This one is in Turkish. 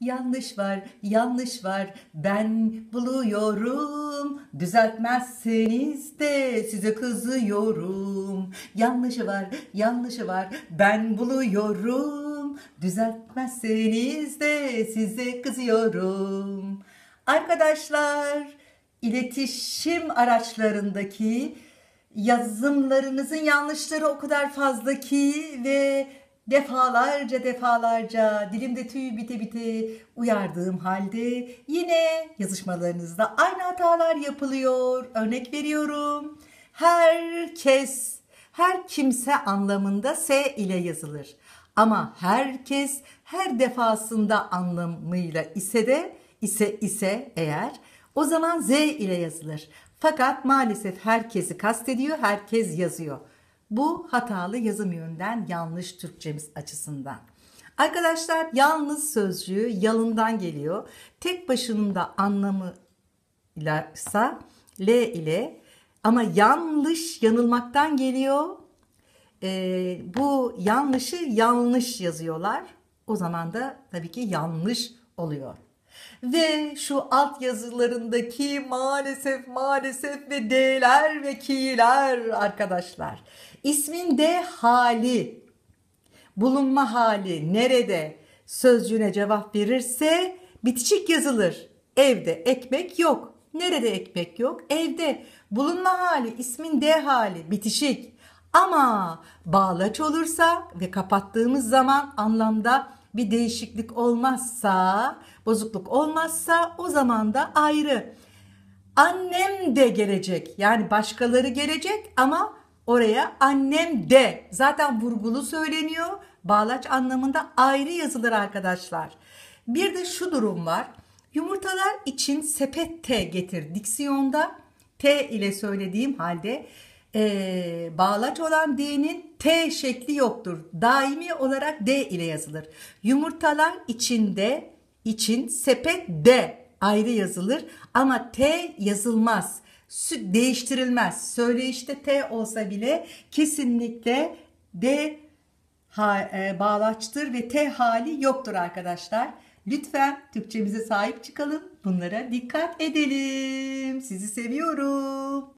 Yanlış var, yanlış var. Ben buluyorum. Düzeltmezseniz de size kızıyorum. Yanlışı var, yanlışı var. Ben buluyorum. Düzeltmezseniz de size kızıyorum. Arkadaşlar, iletişim araçlarındaki yazımlarınızın yanlışları o kadar fazla ki ve defalarca defalarca dilimde tüy bite bite uyardığım halde yine yazışmalarınızda aynı hatalar yapılıyor. Örnek veriyorum. Herkes, her kimse anlamında S ile yazılır. Ama herkes her defasında anlamıyla ise de ise ise eğer o zaman Z ile yazılır. Fakat maalesef herkesi kastediyor, herkes yazıyor. Bu hatalı yazım yönünden yanlış Türkçemiz açısından. Arkadaşlar yalnız sözcüğü yalından geliyor. Tek başında anlamı ilerse L ile ama yanlış yanılmaktan geliyor. E, bu yanlışı yanlış yazıyorlar. O zaman da tabii ki yanlış oluyor. Ve şu alt yazılarındaki maalesef maalesef ve D'ler ve ki'ler arkadaşlar. İsmin D hali, bulunma hali nerede sözcüğüne cevap verirse bitişik yazılır. Evde ekmek yok. Nerede ekmek yok? Evde. Bulunma hali, ismin D hali, bitişik. Ama bağlaç olursa ve kapattığımız zaman anlamda bir değişiklik olmazsa, bozukluk olmazsa o zaman da ayrı. Annem de gelecek. Yani başkaları gelecek ama oraya annem de. Zaten vurgulu söyleniyor. Bağlaç anlamında ayrı yazılır arkadaşlar. Bir de şu durum var. Yumurtalar için sepet T getir diksiyonda. T ile söylediğim halde e, bağlaç olan D'nin T şekli yoktur. Daimi olarak D ile yazılır. Yumurtalar içinde için sepet D ayrı yazılır ama T yazılmaz. Süt değiştirilmez. Söyleyişte T olsa bile kesinlikle D ha, e, bağlaçtır ve T hali yoktur arkadaşlar. Lütfen Türkçemize sahip çıkalım. Bunlara dikkat edelim. Sizi seviyorum.